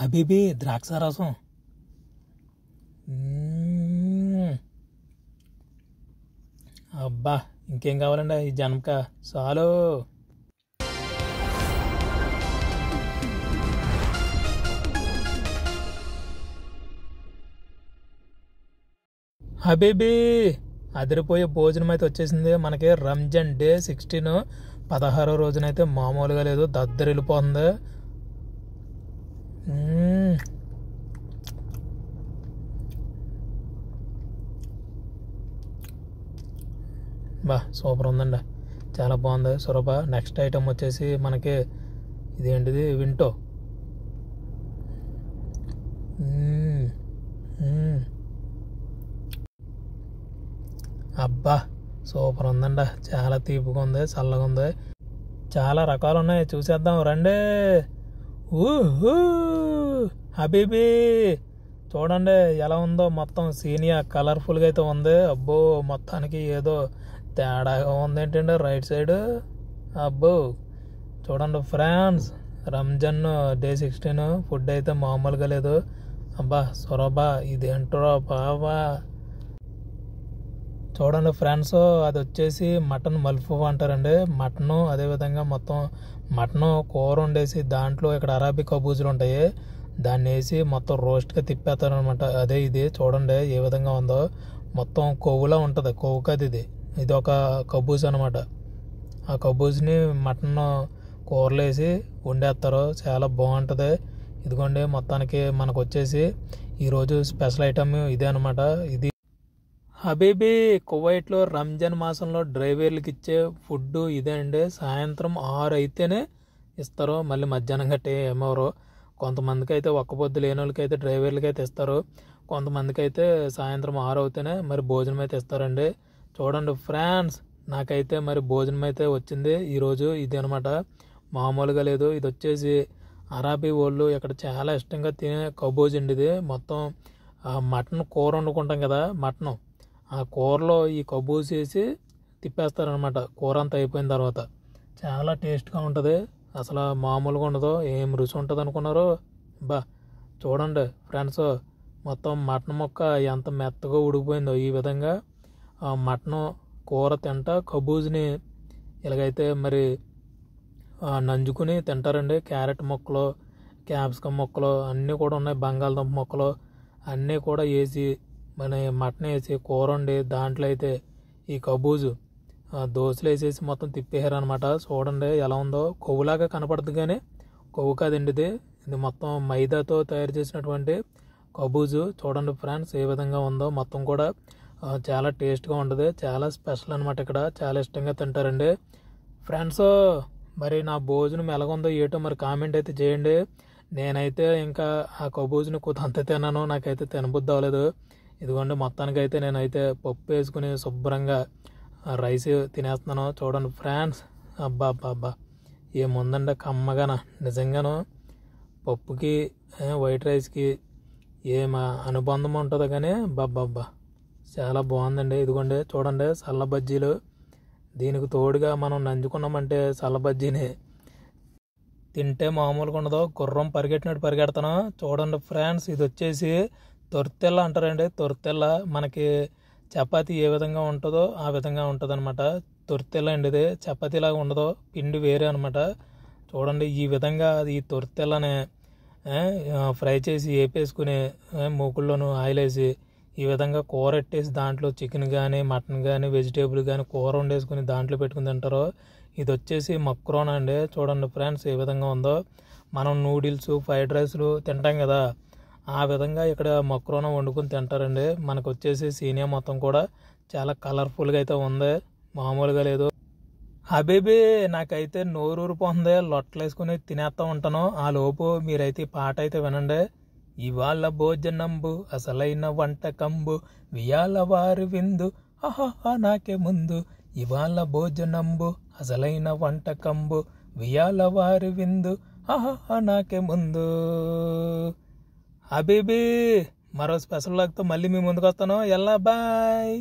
habibi ద్రాక్ష రసం అబ్బా ఇంకేం కావాలండి ఈ జనమక చాలు హబీబీ అదిరిపోయే భోజనం అయితే వచ్చేసింది మనకి రంజాన్ డే సిక్స్టీన్ పదహారో రోజునైతే మామూలుగా లేదు దద్దరిల్లిపోతుంది బా సూపర్ ఉందండి చాలా బాగుంది సురభ నెక్స్ట్ ఐటమ్ వచ్చేసి మనకి ఇదేంటిది వింటో అబ్బా సూపర్ ఉందండి చాలా తీపిగా ఉంది చల్లగా ఉంది చాలా రకాలు ఉన్నాయి చూసేద్దాం రండి ఊహూ హబీబీ చూడండి ఎలా ఉందో మొత్తం సీనియా కలర్ఫుల్గా అయితే ఉంది అబ్బో మొత్తానికి ఏదో తేడాగా ఉందేంటండి రైట్ సైడ్ అబ్బో చూడండి France Ramzan day sixteen food అయితే మామూలుగా లేదు అబ్బా సొరబా ఏంటో బావా చూడండి ఫ్రెండ్స్ అది వచ్చేసి మటన్ మల్ఫు అంటారండి మటను అదేవిధంగా మొత్తం మటను కూర వండేసి దాంట్లో ఇక్కడ అరాబీ కబూజులు ఉంటాయి దాన్ని వేసి మొత్తం రోస్ట్గా తిప్పేస్తారు అనమాట అదే ఇది చూడండి ఏ విధంగా ఉందో మొత్తం కొవ్వులా ఉంటుంది కొవ్వు కది ఇది ఇది ఒక కబూజ్ అనమాట ఆ కబూజ్ని మటన్ కూరలు వేసి వండేస్తారు చాలా బాగుంటుంది ఇదిగోండి మొత్తానికి మనకు వచ్చేసి ఈరోజు స్పెషల్ ఐటమ్ ఇదే అనమాట ఇది హబీబీ కువైట్లో రంజాన్ మాసంలో డ్రైవర్లకు ఇచ్చే ఫుడ్ ఇదే అండి సాయంత్రం ఆరు అయితేనే ఇస్తారు మళ్ళీ మధ్యాహ్నం గట్టే ఏమవరు కొంతమందికి అయితే ఒక్క పొద్దు లేని వాళ్ళకి అయితే డ్రైవర్లకి అయితే ఇస్తారు కొంతమందికి అయితే సాయంత్రం ఆరు అవుతేనే మరి భోజనం అయితే ఇస్తారండి చూడండి ఫ్రాన్స్ నాకైతే మరి భోజనం అయితే వచ్చింది ఈరోజు ఇది అనమాట మామూలుగా లేదు ఇది వచ్చేసి అరాబీ వాళ్ళు ఇక్కడ చాలా ఇష్టంగా తినే కబోజ్ అండి ఇది మొత్తం మటన్ కూర వండుకుంటాం కదా మటన్ ఆ కూరలో ఈ కబూజ్ వేసి తిప్పేస్తారనమాట కూర అంతా అయిపోయిన తర్వాత చాలా టేస్ట్గా ఉంటుంది అసలు మామూలుగా ఉండదు ఏం రుచి ఉంటుంది అనుకున్నారు బా చూడండి ఫ్రెండ్స్ మొత్తం మటన్ ముక్క ఎంత మెత్తగా ఉడికిపోయిందో ఈ విధంగా ఆ మటన్ కూర తింట కబూజ్ని ఇలాగైతే మరి నంజుకుని తింటారండి క్యారెట్ మొక్కలు క్యాప్సికమ్ మొక్కలు అన్నీ కూడా ఉన్నాయి బంగాళదుంప మొక్కలు అన్నీ కూడా వేసి మన మటన్ వేసి కూర వండి దాంట్లో అయితే ఈ కబూజు దోశలు వేసేసి మొత్తం అనమాట చూడండి ఎలా ఉందో కొవ్వులాగా కనపడుతుంది కానీ కొవ్వు కాదండి ఇది ఇది మొత్తం మైదాతో తయారు చేసినటువంటి కబూజు చూడండి ఫ్రెండ్స్ ఏ విధంగా ఉందో మొత్తం కూడా చాలా టేస్ట్గా ఉంటుంది చాలా స్పెషల్ అనమాట ఇక్కడ చాలా ఇష్టంగా తింటారండి ఫ్రెండ్స్ మరి నా భోజనం ఎలాగుందో ఏటో మరి కామెంట్ అయితే చేయండి నేనైతే ఇంకా ఆ కబూజుని కొంత తిన్నాను నాకైతే తినబుద్ధి అవ్వలేదు ఇదిగోండి మొత్తానికైతే నేనైతే పప్పు వేసుకుని శుభ్రంగా రైస్ తినేస్తున్నాను చూడండి ఫ్రాన్స్ అబ్బా అబ్బా అబ్బా ఏముందండి కమ్మగాన నిజంగాను పప్పుకి వైట్ రైస్కి మా అనుబంధం ఉంటుందో కానీ బాబ్బా చాలా బాగుందండి ఇదిగోండి చూడండి సల్ల బజ్జీలు దీనికి తోడుగా మనం నంజుకున్నామంటే సల్ల బజ్జీని తింటే మామూలుగా ఉండదు గుర్రం పరిగెట్టినట్టు పరిగెడతాను చూడండి ఫ్రాండ్స్ ఇది వచ్చేసి తొరితెల్ల అంటారండి తొరితెల్ల మనకి చపాతి ఏ విధంగా ఉంటుందో ఆ విధంగా ఉంటుంది అనమాట తొరితెల్ల అండి ఇది చపాతీలాగా ఉండదు పిండి వేరే అనమాట చూడండి ఈ విధంగా అది ఈ ఫ్రై చేసి వేపేసుకుని మూకుల్లోనూ ఆయిల్ వేసి ఈ విధంగా కూర ఎట్టేసి దాంట్లో చికెన్ కానీ మటన్ కానీ వెజిటేబుల్ కానీ కూర వండేసుకుని దాంట్లో పెట్టుకుని తింటారు ఇది వచ్చేసి మక్రోనా అండి చూడండి ఫ్రెండ్స్ ఏ విధంగా ఉందో మనం నూడిల్స్ ఫ్రైడ్ రైస్లు తింటాం కదా ఆ విధంగా ఇక్కడ మక్రోనం వండుకొని తింటారండి మనకు వచ్చేసి సీనియా మొత్తం కూడా చాలా కలర్ఫుల్గా అయితే ఉంది మామూలుగా లేదు హబీబీ నాకైతే నోరు లొట్టలు వేసుకుని తినేస్తూ ఉంటాను ఆ లోపు మీరైతే ఈ పాట అయితే వినండి ఇవాళ భోజనంబు అసలైన వంటకంబు వియాల వారి విందు ఆహా నాకే ముందు ఇవాళ భోజనంబు అసలైన వంటకంబు వియాల వారి విందు ఆహా నాకే ముందు అబీబీ మరో స్పెషల్ లాక్తో మళ్ళీ మీ ముందుకు వస్తాను ఎల్లా బాయ్